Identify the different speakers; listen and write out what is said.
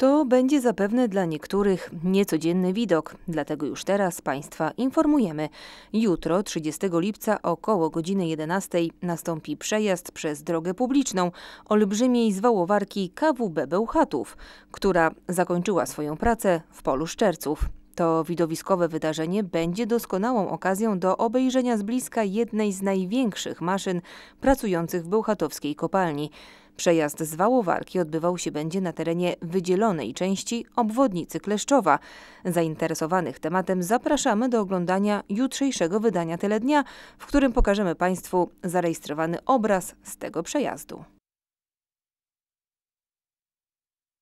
Speaker 1: To będzie zapewne dla niektórych niecodzienny widok, dlatego już teraz Państwa informujemy. Jutro, 30 lipca około godziny 11 nastąpi przejazd przez drogę publiczną olbrzymiej zwałowarki KWB Bełchatów, która zakończyła swoją pracę w polu Szczerców. To widowiskowe wydarzenie będzie doskonałą okazją do obejrzenia z bliska jednej z największych maszyn pracujących w bełchatowskiej kopalni. Przejazd z Wałowalki odbywał się będzie na terenie wydzielonej części obwodnicy Kleszczowa. Zainteresowanych tematem zapraszamy do oglądania jutrzejszego wydania Tyle Dnia, w którym pokażemy Państwu zarejestrowany obraz z tego przejazdu.